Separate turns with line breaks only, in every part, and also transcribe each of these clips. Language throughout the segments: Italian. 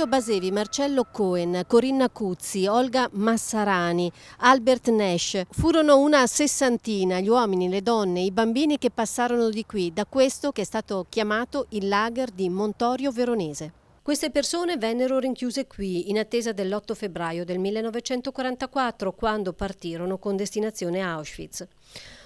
Giulio Basevi, Marcello Cohen, Corinna Cuzzi, Olga Massarani, Albert Nash. Furono una sessantina gli uomini, le donne, i bambini che passarono di qui, da questo che è stato chiamato il lager di Montorio Veronese. Queste persone vennero rinchiuse qui in attesa dell'8 febbraio del 1944, quando partirono con destinazione Auschwitz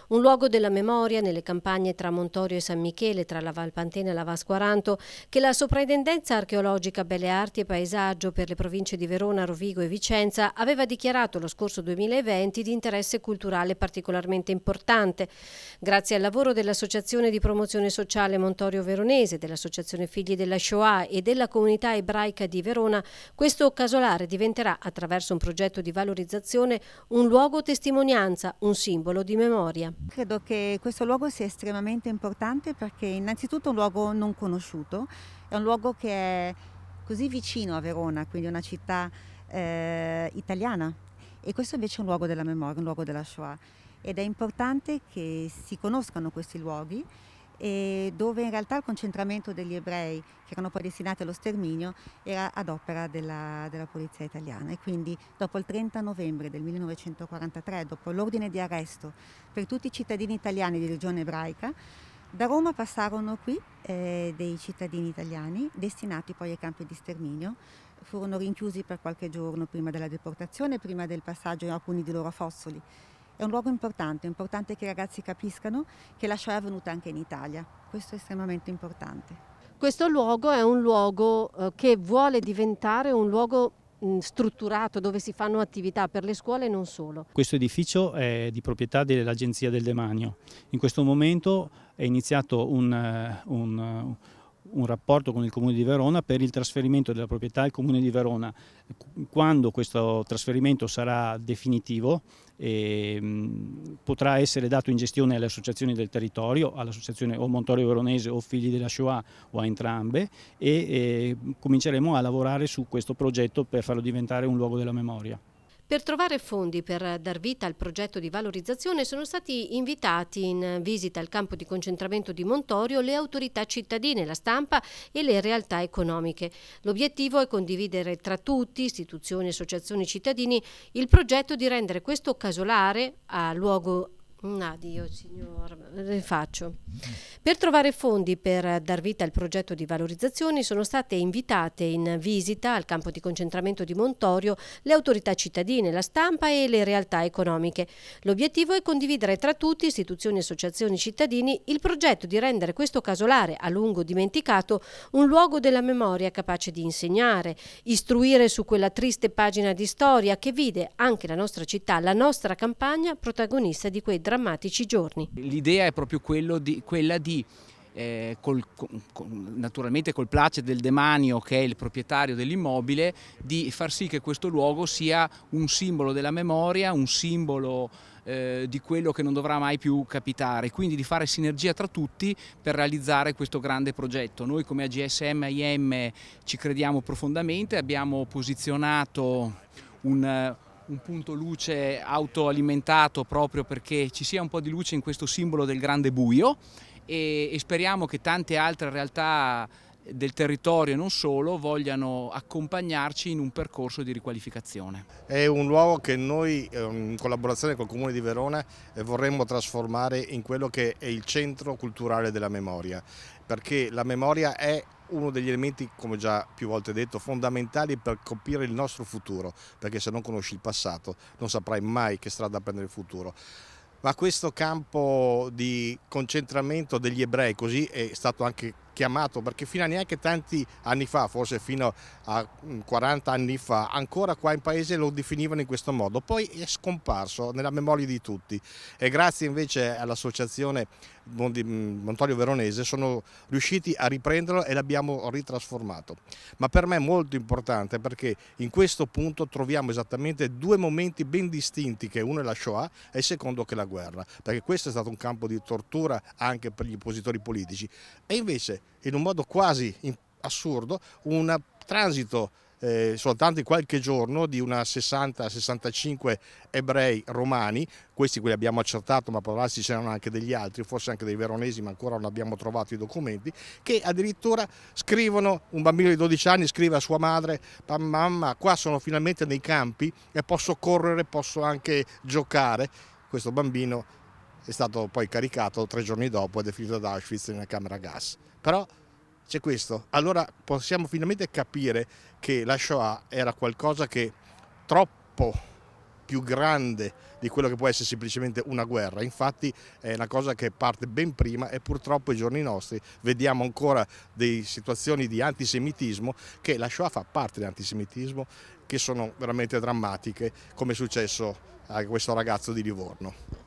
un luogo della memoria nelle campagne tra Montorio e San Michele, tra la Valpantena e la Vasquaranto, che la Soprintendenza Archeologica Belle Arti e Paesaggio per le province di Verona, Rovigo e Vicenza aveva dichiarato lo scorso 2020 di interesse culturale particolarmente importante. Grazie al lavoro dell'Associazione di Promozione Sociale Montorio Veronese, dell'Associazione Figli della Shoah e della Comunità Ebraica di Verona, questo casolare diventerà, attraverso un progetto di valorizzazione, un luogo
testimonianza, un simbolo di memoria. Credo che questo luogo sia estremamente importante perché innanzitutto è un luogo non conosciuto, è un luogo che è così vicino a Verona, quindi una città eh, italiana e questo invece è un luogo della memoria, un luogo della Shoah ed è importante che si conoscano questi luoghi e dove in realtà il concentramento degli ebrei che erano poi destinati allo sterminio era ad opera della, della polizia italiana e quindi dopo il 30 novembre del 1943, dopo l'ordine di arresto per tutti i cittadini italiani di religione ebraica, da Roma passarono qui eh, dei cittadini italiani destinati poi ai campi di sterminio. Furono rinchiusi per qualche giorno prima della deportazione, prima del passaggio in alcuni di loro a Fossoli. È un luogo importante, è importante che i ragazzi capiscano che la Shoah è venuta anche in Italia. Questo è estremamente importante.
Questo luogo è un luogo eh, che vuole diventare un luogo mm, strutturato dove si fanno attività per le scuole e non solo.
Questo
edificio è di proprietà dell'Agenzia del Demanio. In questo momento è iniziato un, eh, un eh, un rapporto con il Comune di Verona per il trasferimento della proprietà al Comune di Verona. Quando questo trasferimento sarà definitivo eh, potrà essere dato in gestione alle associazioni del territorio, all'associazione o Montorio Veronese o Figli della Shoah o a entrambe e ehm, cominceremo a lavorare su questo progetto per farlo diventare un luogo della memoria.
Per trovare fondi per dar vita al progetto di valorizzazione sono stati invitati in visita al campo di concentramento di Montorio le autorità cittadine, la stampa e le realtà economiche. L'obiettivo è condividere tra tutti, istituzioni, associazioni, cittadini, il progetto di rendere questo casolare a luogo... Addio signor, le faccio. Per trovare fondi per dar vita al progetto di valorizzazione sono state invitate in visita al campo di concentramento di Montorio le autorità cittadine, la stampa e le realtà economiche. L'obiettivo è condividere tra tutti, istituzioni e associazioni cittadini, il progetto di rendere questo casolare, a lungo dimenticato, un luogo della memoria capace di insegnare, istruire su quella triste pagina di storia che vide anche la nostra città, la nostra campagna, protagonista di quei drammatici giorni.
L'idea è proprio di, quella di chi eh, col, con, naturalmente col place del demanio che è il proprietario dell'immobile, di far sì che questo luogo sia un simbolo della memoria, un simbolo eh, di quello che non dovrà mai più capitare, quindi di fare sinergia tra tutti per realizzare questo grande progetto. Noi come AGSM IM ci crediamo profondamente, abbiamo posizionato un un punto luce autoalimentato proprio perché ci sia un po' di luce in questo simbolo del grande buio e, e speriamo che tante altre realtà del territorio e non solo vogliano accompagnarci in un percorso di riqualificazione.
È un luogo che noi ehm, in collaborazione col Comune di Verona eh, vorremmo trasformare in quello che è il centro culturale della memoria, perché la memoria è uno degli elementi, come già più volte detto, fondamentali per coprire il nostro futuro, perché se non conosci il passato non saprai mai che strada prendere il futuro ma questo campo di concentramento degli ebrei, così è stato anche chiamato, perché fino a neanche tanti anni fa, forse fino a 40 mm, anni fa, ancora qua in paese lo definivano in questo modo. Poi è scomparso nella memoria di tutti e grazie invece all'associazione mm, Montorio Veronese sono riusciti a riprenderlo e l'abbiamo ritrasformato. Ma per me è molto importante perché in questo punto troviamo esattamente due momenti ben distinti, che uno è la Shoah e il secondo che è la guerra, perché questo è stato un campo di tortura anche per gli oppositori politici. E invece in un modo quasi assurdo un transito eh, soltanto in qualche giorno di una 60-65 ebrei romani, questi quelli abbiamo accertato ma provarsi c'erano anche degli altri, forse anche dei veronesi ma ancora non abbiamo trovato i documenti, che addirittura scrivono, un bambino di 12 anni scrive a sua madre mamma qua sono finalmente nei campi e posso correre, posso anche giocare, questo bambino è stato poi caricato tre giorni dopo ed è finito ad Auschwitz in una camera a gas. Però c'è questo. Allora possiamo finalmente capire che la Shoah era qualcosa che troppo più grande di quello che può essere semplicemente una guerra. Infatti è una cosa che parte ben prima e purtroppo ai giorni nostri vediamo ancora delle situazioni di antisemitismo che la Shoah fa parte dell'antisemitismo che sono veramente drammatiche come è successo a questo ragazzo di Livorno.